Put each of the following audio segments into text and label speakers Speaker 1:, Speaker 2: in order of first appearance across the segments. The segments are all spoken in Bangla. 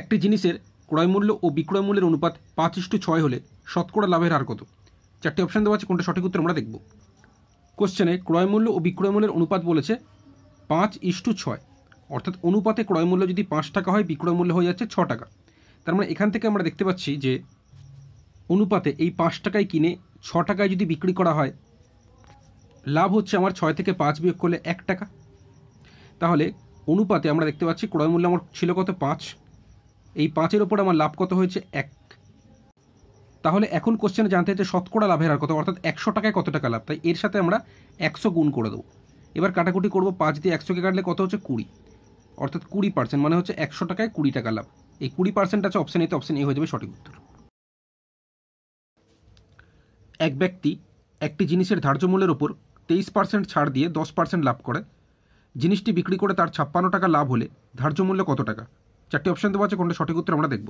Speaker 1: একটি জিনিসের ক্রয়মূল্য ও বিক্রয় মূল্যের অনুপাত পাঁচ ইস্টু ছয় হলে শতকরা লাভের হার কত চারটি অপশান দেওয়া আছে কোনটা সঠিক উত্তর আমরা দেখব কোশ্চেনে ক্রয়মূল্য ও বিক্রয় মূল্যের অনুপাত বলেছে পাঁচ ইস্টু ছয় অর্থাৎ অনুপাতে ক্রয়মূল্য যদি পাঁচ টাকা হয় বিক্রয় মূল্য হয়ে যাচ্ছে ছ টাকা তার মানে এখান থেকে আমরা দেখতে পাচ্ছি যে অনুপাতে এই পাঁচ টাকায় কিনে ছ টাকায় যদি বিক্রি করা হয় লাভ হচ্ছে আমার ছয় থেকে পাঁচ বিয়োগ করলে এক টাকা তাহলে অনুপাতে আমরা দেখতে পাচ্ছি ক্রয়মূল্য আমার ছিল কত পাঁচ এই পাঁচের ওপর আমার লাভ কত হয়েছে এক তাহলে এখন কোশ্চেনে জানতে হচ্ছে শতকরা লাভের হার কত অর্থাৎ একশো টাকায় কত টাকা লাভ তাই এর সাথে আমরা একশো গুণ করে দেবো এবার কাটাকুটি করবো পাঁচ দিয়ে একশোকে কাটলে কত হচ্ছে কুড়ি অর্থাৎ কুড়ি পার্সেন্ট মানে হচ্ছে একশো টাকায় কুড়ি টাকা লাভ এই কুড়ি পার্সেন্ট আছে অপশান এতে অপশান এ হয়ে যাবে সঠিক উত্তর এক ব্যক্তি একটি জিনিসের ধার্য মূল্যের ওপর তেইশ পার্সেন্ট ছাড় দিয়ে দশ পার্সেন্ট লাভ করে জিনিসটি বিক্রি করে তার ছাপ্পান্ন টাকা লাভ হলে ধার্য মূল্য কত টাকা চারটি অপশান দেওয়া আছে কোনটা সঠিক উত্তর আমরা দেখব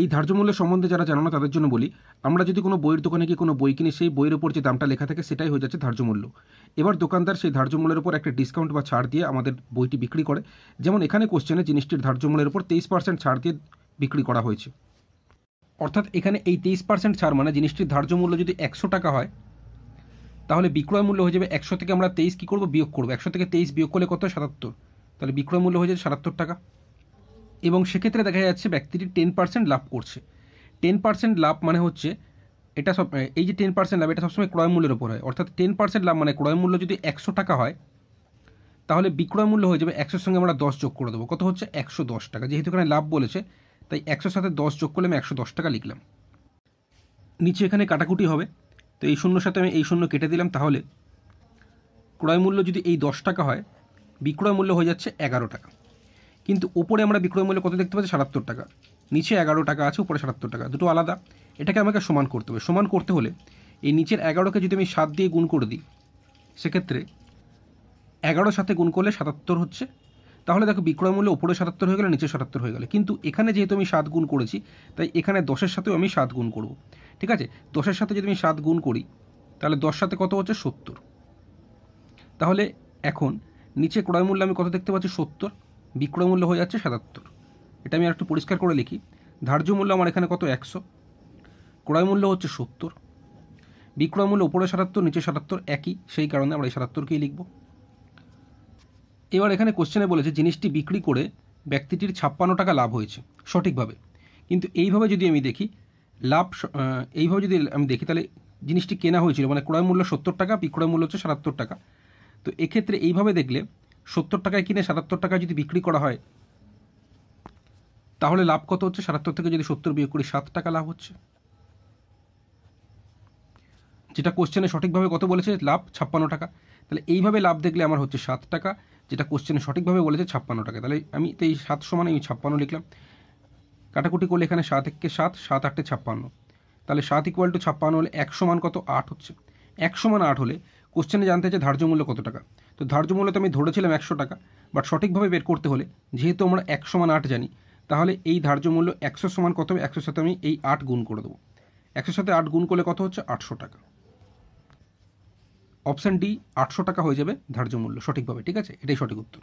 Speaker 1: এই ধার্য মূল্য সম্বন্ধে যারা জানো না তাদের জন্য বলি আমরা যদি কোনো বইয়ের দোকানে গিয়ে কোনো বই কিনি সেই বইয়ের উপর যে দামটা লেখা থাকে সেটাই হয়ে যাচ্ছে ধার্য মূল্য এবার দোকানদার সেই ধার্য মূল্যের উপর একটা ডিসকাউন্ট বা ছাড় দিয়ে আমাদের বইটি বিক্রি করে যেমন এখানে কোশ্চেনে জিনিসটির ধার্য মূল্যের উপর তেইশ পার্সেন্ট ছাড় দিয়ে বিক্রি করা হয়েছে অর্থাৎ এখানে এই তেইশ পার্সেন্ট ছাড় মানে জিনিসটির ধার্য মূল্য যদি একশো টাকা হয় তাহলে বিক্রয় মূল্য হয়ে যাবে একশো থেকে আমরা তেইশ কী করবো বিয়োগ করবো একশো থেকে তেইশ বিয়োগ করলে কত সাতাত্তর তাহলে বিক্রয় মূল্য হয়ে যাবে সাতাত্তর টাকা এবং সেক্ষেত্রে দেখা যাচ্ছে ব্যক্তিটি টেন পার্সেন্ট লাভ করছে টেন পার্সেন্ট লাভ মানে হচ্ছে এটা সব এই যে টেন পার্সেন্ট লাভ এটা সবসময় ক্রয় মূল্যের ওপর হয় অর্থাৎ টেন পার্সেন্ট লাভ মানে ক্রয় মূল্য যদি একশো টাকা হয় তাহলে বিক্রয় মূল্য হয়ে যাবে একশোর সঙ্গে আমরা দশ যোগ করে দেবো কত হচ্ছে একশো দশ টাকা যেহেতু এখানে লাভ বলেছে তাই একশোর সাথে দশ যোগ করলে আমি একশো দশ টাকা লিখলাম নিচে এখানে কাটাকুটি হবে তো এই শূন্যর সাথে আমি এই শূন্য কেটে দিলাম তাহলে ক্রয় মূল্য যদি এই দশ টাকা হয় বিক্রয় মূল্য হয়ে যাচ্ছে এগারো টাকা কিন্তু ওপরে আমরা বিক্রয় মূল্য কত দেখতে পাচ্ছি সাতাত্তর টাকা নিচে এগারো টাকা আছে উপরে সাতাত্তর টাকা দুটো আলাদা এটাকে আমাকে সমান করতে হবে সমান করতে হলে এই নিচের এগারোকে যদি আমি সাত দিয়ে গুণ করে দিই সেক্ষেত্রে এগারোর সাথে গুণ করলে সাতাত্তর হচ্ছে তাহলে দেখো বিক্রয় মূল্য উপরে সাতাত্তর হয়ে গেলে নিচে সাতাত্তর হয়ে গেলে কিন্তু এখানে যেহেতু আমি সাত গুণ করেছি তাই এখানে দশের সাথেও আমি সাত গুণ করব ঠিক আছে দশের সাথে যদি আমি সাত গুণ করি তাহলে দশ সাথে কত হচ্ছে সত্তর তাহলে এখন নিচে ক্রয় মূল্য আমি কত দেখতে পাচ্ছি সত্তর বিক্রয় মূল্য হয়ে যাচ্ছে সাতাত্তর এটা আমি আর একটু পরিষ্কার করে লিখি ধার্য মূল্য আমার এখানে কত একশো ক্রয় মূল্য হচ্ছে সত্তর বিক্রয় মূল্য উপরে সাতাত্তর নিচে সাতাত্তর একই সেই কারণে আমরা এই সাতাত্তরকেই লিখব এবার এখানে কোশ্চেনে বলেছে জিনিসটি বিক্রি করে ব্যক্তিটির ছাপ্পান্ন টাকা লাভ হয়েছে সঠিকভাবে কিন্তু এইভাবে যদি আমি দেখি লাভ এইভাবে যদি আমি দেখি তাহলে জিনিসটি কেনা হয়েছিল মানে ক্রয় মূল্য সত্তর টাকা বিক্রয় মূল্য হচ্ছে সাতাত্তর টাকা তো এক্ষেত্রে এইভাবে দেখলে সত্তর টাকায় কিনে সাতাত্তর টাকায় যদি বিক্রি করা হয় তাহলে লাভ কত হচ্ছে সাতাত্তর থেকে যদি সত্তর বিয়োগ করি সাত টাকা লাভ হচ্ছে যেটা কোশ্চেনে সঠিকভাবে কত বলেছে লাভ ছাপ্পান্ন টাকা তাহলে এইভাবে লাভ দেখলে আমার হচ্ছে সাত টাকা যেটা কোশ্চেনে সঠিকভাবে বলেছে ছাপ্পান্ন টাকা তাহলে আমি তো এই সাত সমানে আমি ছাপ্পান্ন লিখলাম কাটাকুটি করলে এখানে সাত এককে সাত সাত আটে ছাপ্পান্ন তাহলে সাত ইকুয়াল টু ছাপ্পান্ন হলে এক সমান কত আট হচ্ছে এক সমান আট হলে কোশ্চেনে জানতে চাই ধার্য মূল্য কত টাকা তো ধার্য মূল্য তো আমি ধরেছিলাম একশো টাকা বাট সঠিকভাবে বের করতে হলে যেহেতু আমরা এক সমান আট জানি তাহলে এই ধার্য মূল্য একশো সমান কত হবে একশোর সাথে আমি এই আট গুণ করে দেবো একশোর সাথে আট গুণ করলে কত হচ্ছে আটশো টাকা অপশান ডি আটশো টাকা হয়ে যাবে ধার্য মূল্য সঠিকভাবে ঠিক আছে এটাই সঠিক উত্তর